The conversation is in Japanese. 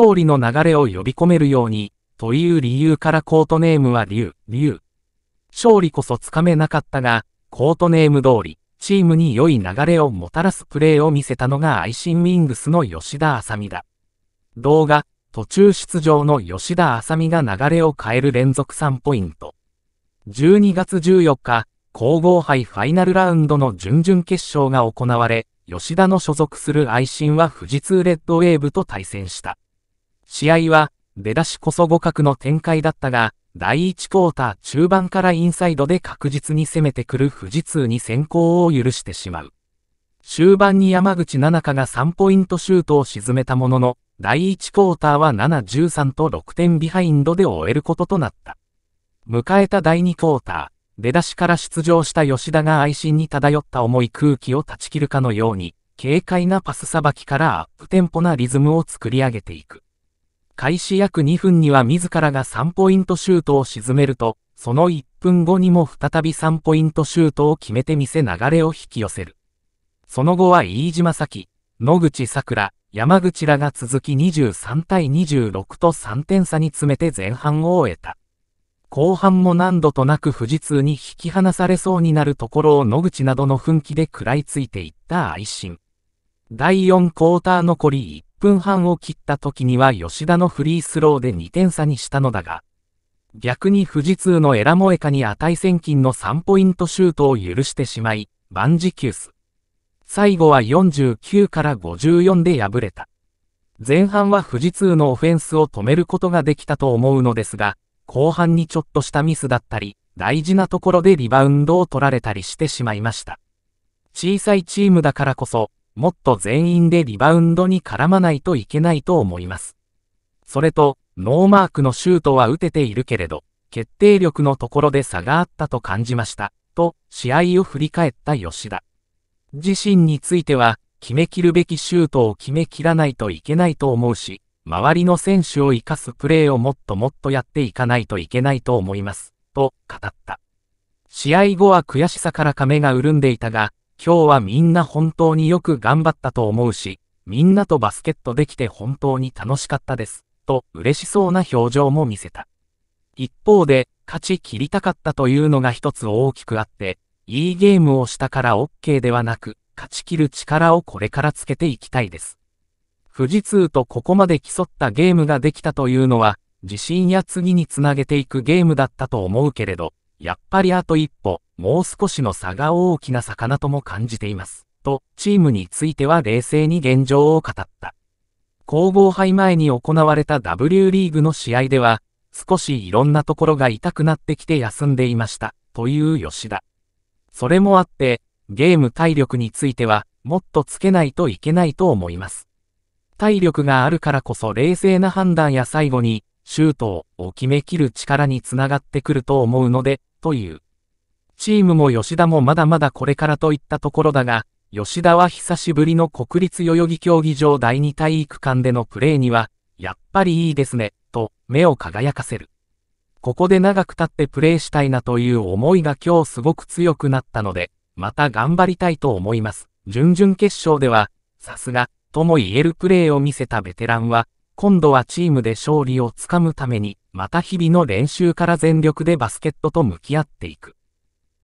勝利の流れを呼び込めるように、という理由からコートネームは竜、竜。勝利こそつかめなかったが、コートネーム通り、チームに良い流れをもたらすプレーを見せたのがアイシンウィングスの吉田麻美だ。動画、途中出場の吉田麻美が流れを変える連続3ポイント。12月14日、皇后杯ファイナルラウンドの準々決勝が行われ、吉田の所属する愛心は富士通レッドウェーブと対戦した。試合は、出だしこそ互角の展開だったが、第1クォーター中盤からインサイドで確実に攻めてくる富士通に先行を許してしまう。終盤に山口七香が3ポイントシュートを沈めたものの、第1クォーターは7-13と6点ビハインドで終えることとなった。迎えた第2クォーター、出だしから出場した吉田が愛心に漂った重い空気を断ち切るかのように、軽快なパスさばきからアップテンポなリズムを作り上げていく。開始約2分には自らが3ポイントシュートを沈めると、その1分後にも再び3ポイントシュートを決めてみせ流れを引き寄せる。その後は飯島咲、野口桜、山口らが続き23対26と3点差に詰めて前半を終えた。後半も何度となく富士通に引き離されそうになるところを野口などの奮起で食らいついていった愛心。第4クォーター残り1分半を切った時には吉田のフリースローで2点差にしたのだが、逆に富士通のエラモエカに値千金の3ポイントシュートを許してしまい、万事休す。最後は49から54で敗れた。前半は富士通のオフェンスを止めることができたと思うのですが、後半にちょっとしたミスだったり、大事なところでリバウンドを取られたりしてしまいました。小さいチームだからこそ、もっと全員でリバウンドに絡まないといけないと思います。それと、ノーマークのシュートは打てているけれど、決定力のところで差があったと感じました、と試合を振り返った吉田。自身については、決めきるべきシュートを決めきらないといけないと思うし、周りの選手を生かすプレーをもっともっとやっていかないといけないと思います、と語った。試合後は悔しさから亀が潤んでいたが、今日はみんな本当によく頑張ったと思うし、みんなとバスケットできて本当に楽しかったです、と嬉しそうな表情も見せた。一方で、勝ち切りたかったというのが一つ大きくあって、いいゲームをしたから OK ではなく、勝ち切る力をこれからつけていきたいです。富士通とここまで競ったゲームができたというのは、自信や次につなげていくゲームだったと思うけれど、やっぱりあと一歩、もう少しの差が大きな魚とも感じています。と、チームについては冷静に現状を語った。皇后杯前に行われた W リーグの試合では、少しいろんなところが痛くなってきて休んでいました、という吉田。それもあって、ゲーム体力については、もっとつけないといけないと思います。体力があるからこそ冷静な判断や最後に、シュートを決めきる力につながってくると思うので、という。チームも吉田もまだまだこれからといったところだが、吉田は久しぶりの国立代々木競技場第2体育館でのプレーには、やっぱりいいですね、と目を輝かせる。ここで長くたってプレーしたいなという思いが今日すごく強くなったので、また頑張りたいと思います。準々決勝では、さすが、とも言えるプレーを見せたベテランは、今度はチームで勝利をつかむために、また日々の練習から全力でバスケットと向き合っていく。